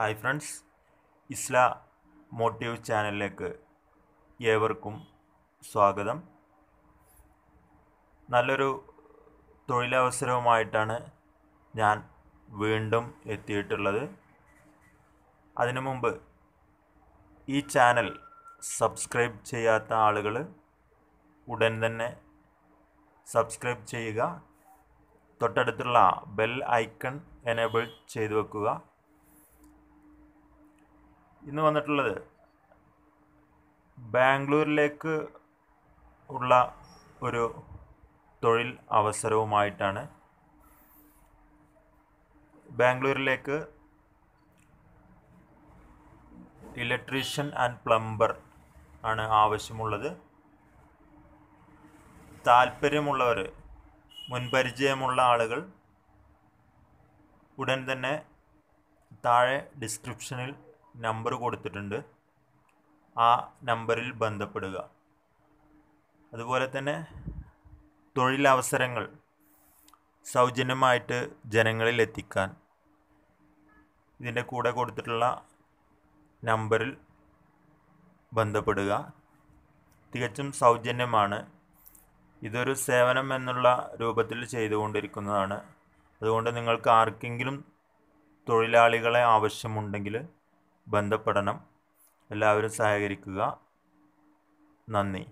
hi friends ഇസ്ല motive ചാനലിലേക്ക് ഏവർക്കും സ്വാഗതം നല്ലൊരു തൊഴിലവസരവുമായിട്ടാണ് ഞാൻ വീണ്ടും എത്തിയിട്ടുള്ളത് അതിനു മുമ്പ് ഈ ചാനൽ സബ്സ്ക്രൈബ് ചെയ്യാത്ത ആളുകൾ ഉടൻ തന്നെ സബ്സ്ക്രൈബ് ചെയ്യുക തൊട്ടടുത്തുള്ള ബെൽ ഐക്കൺ എനേബിൾ ചെയ്തു വെക്കുക ഇന്ന് വന്നിട്ടുള്ളത് ബാംഗ്ലൂരിലേക്ക് ഉള്ള ഒരു തൊഴിൽ അവസരവുമായിട്ടാണ് ബാംഗ്ലൂരിലേക്ക് ഇലക്ട്രീഷ്യൻ ആൻഡ് പ്ലംബർ ആണ് ആവശ്യമുള്ളത് താല്പര്യമുള്ളവർ മുൻപരിചയമുള്ള ആളുകൾ ഉടൻ തന്നെ താഴെ ഡിസ്ക്രിപ്ഷനിൽ നമ്പർ കൊടുത്തിട്ടുണ്ട് ആ നമ്പറിൽ ബന്ധപ്പെടുക അതുപോലെ തന്നെ തൊഴിലവസരങ്ങൾ സൗജന്യമായിട്ട് ജനങ്ങളിൽ എത്തിക്കാൻ ഇതിൻ്റെ കൂടെ കൊടുത്തിട്ടുള്ള നമ്പറിൽ ബന്ധപ്പെടുക തികച്ചും സൗജന്യമാണ് ഇതൊരു സേവനം എന്നുള്ള രൂപത്തിൽ ചെയ്തുകൊണ്ടിരിക്കുന്നതാണ് അതുകൊണ്ട് നിങ്ങൾക്ക് ആർക്കെങ്കിലും തൊഴിലാളികളെ ആവശ്യമുണ്ടെങ്കിൽ ബന്ധപ്പെടണം എല്ലാവരും സഹകരിക്കുക നന്ദി